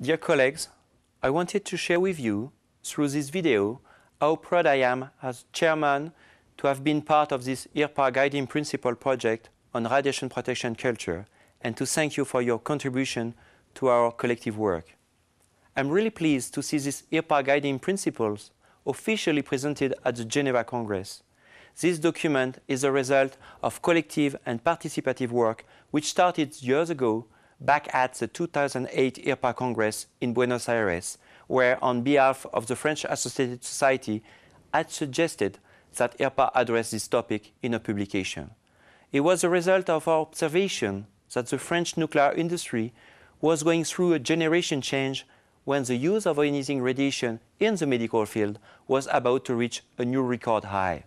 Dear colleagues, I wanted to share with you, through this video, how proud I am as chairman to have been part of this IRPA Guiding Principle project on radiation protection culture and to thank you for your contribution to our collective work. I'm really pleased to see these IRPA Guiding Principles officially presented at the Geneva Congress. This document is a result of collective and participative work which started years ago back at the 2008 IRPA Congress in Buenos Aires, where, on behalf of the French Associated Society, I suggested that IRPA address this topic in a publication. It was a result of our observation that the French nuclear industry was going through a generation change when the use of ionizing radiation in the medical field was about to reach a new record high.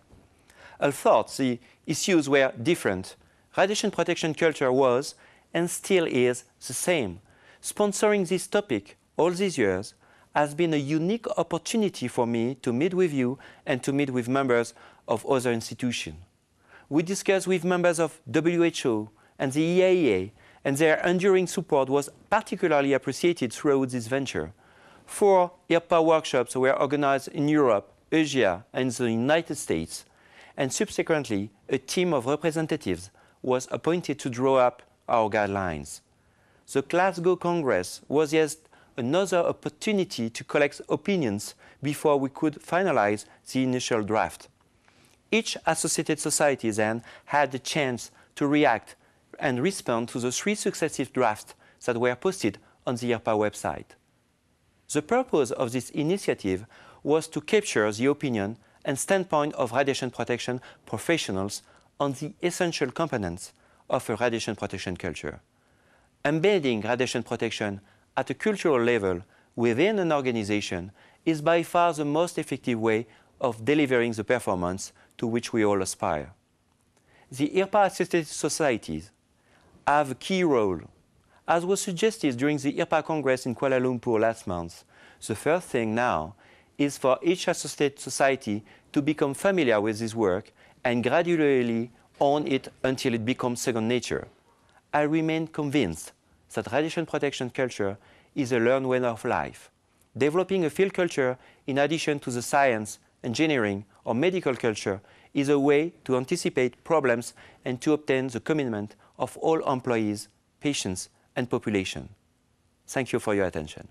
I thought the issues were different. Radiation protection culture was, and still is the same. Sponsoring this topic all these years has been a unique opportunity for me to meet with you and to meet with members of other institutions. We discussed with members of WHO and the EAEA, and their enduring support was particularly appreciated throughout this venture. Four IRPA workshops were organized in Europe, Asia, and the United States, and subsequently, a team of representatives was appointed to draw up our guidelines. The Glasgow Congress was yet another opportunity to collect opinions before we could finalize the initial draft. Each associated society then had the chance to react and respond to the three successive drafts that were posted on the IRPA website. The purpose of this initiative was to capture the opinion and standpoint of radiation protection professionals on the essential components of a radiation protection culture. Embedding radiation protection at a cultural level within an organization is by far the most effective way of delivering the performance to which we all aspire. The IRPA-assisted societies have a key role. As was suggested during the IRPA Congress in Kuala Lumpur last month, the first thing now is for each assisted society to become familiar with this work and gradually own it until it becomes second nature. I remain convinced that radiation protection culture is a learned way of life. Developing a field culture in addition to the science, engineering, or medical culture is a way to anticipate problems and to obtain the commitment of all employees, patients, and population. Thank you for your attention.